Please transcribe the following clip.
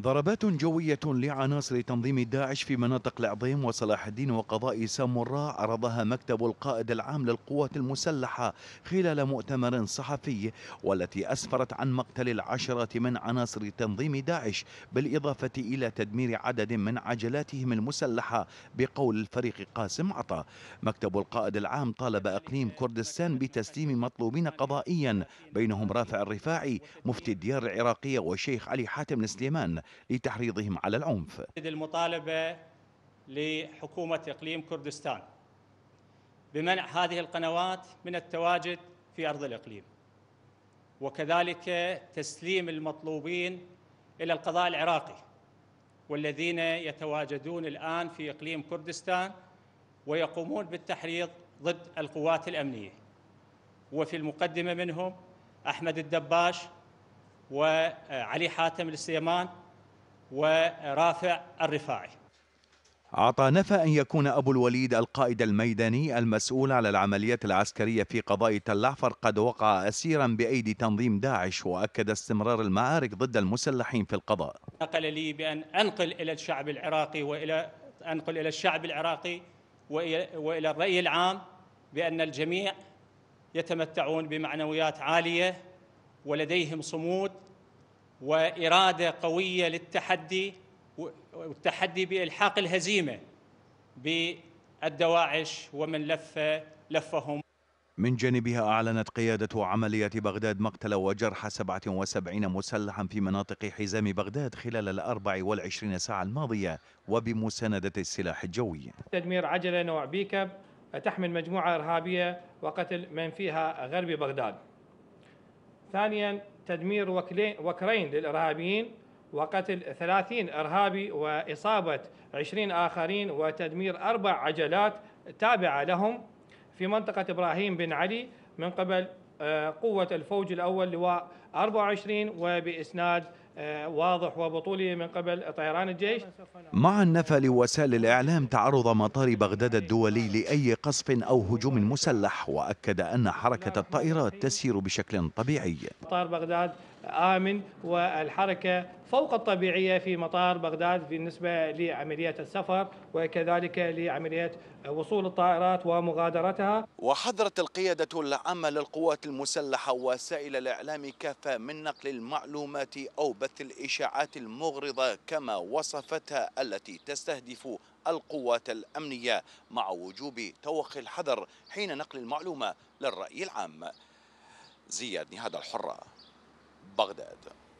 ضربات جوية لعناصر تنظيم داعش في مناطق العظيم وصلاح الدين وقضاء ساموراء عرضها مكتب القائد العام للقوات المسلحة خلال مؤتمر صحفي والتي أسفرت عن مقتل العشرة من عناصر تنظيم داعش بالإضافة إلى تدمير عدد من عجلاتهم المسلحة بقول الفريق قاسم عطا مكتب القائد العام طالب إقليم كردستان بتسليم مطلوبين قضائيا بينهم رافع الرفاعي مفتي الديار العراقية وشيخ علي حاتم السليمان لتحريضهم على العنف المطالبة لحكومة إقليم كردستان بمنع هذه القنوات من التواجد في أرض الإقليم وكذلك تسليم المطلوبين إلى القضاء العراقي والذين يتواجدون الآن في إقليم كردستان ويقومون بالتحريض ضد القوات الأمنية وفي المقدمة منهم أحمد الدباش وعلي حاتم السيمان ورافع الرفاعي أعطى نفى أن يكون أبو الوليد القائد الميداني المسؤول على العمليات العسكرية في قضاء تلعفر قد وقع أسيرا بأيدي تنظيم داعش وأكد استمرار المعارك ضد المسلحين في القضاء نقل لي بأن أنقل إلى الشعب العراقي وإلى أنقل إلى الشعب العراقي وإلى الرأي العام بأن الجميع يتمتعون بمعنويات عالية ولديهم صمود واراده قويه للتحدي والتحدي بالحاق الهزيمه بالدواعش ومن لف لفهم من جانبها أعلنت قيادة عملية بغداد مقتل وجرح 77 مسلحا في مناطق حزام بغداد خلال ال 24 ساعة الماضية وبمساندة السلاح الجوي تدمير عجلة نوع بيكب تحمل مجموعة إرهابية وقتل من فيها غرب بغداد ثانيا تدمير وكرين للإرهابيين وقتل ثلاثين إرهابي وإصابة عشرين آخرين وتدمير أربع عجلات تابعة لهم في منطقة إبراهيم بن علي من قبل آه، قوة الفوج الأول لواء 24 وبإسناد آه، واضح وبطوله من قبل طيران الجيش مع النفى لوسائل الإعلام تعرض مطار بغداد الدولي لأي قصف أو هجوم مسلح وأكد أن حركة الطائرات تسير بشكل طبيعي مطار بغداد آمن والحركة فوق الطبيعية في مطار بغداد بالنسبة لعمليات السفر وكذلك لعملية وصول الطائرات ومغادرتها وحذرت القيادة العامة للقوات المسلحة وسائل الإعلام كافة من نقل المعلومات أو بث الإشاعات المغرضة كما وصفتها التي تستهدف القوات الأمنية مع وجوب توخي الحذر حين نقل المعلومة للرأي العام زياد نهاد الحرة بغداد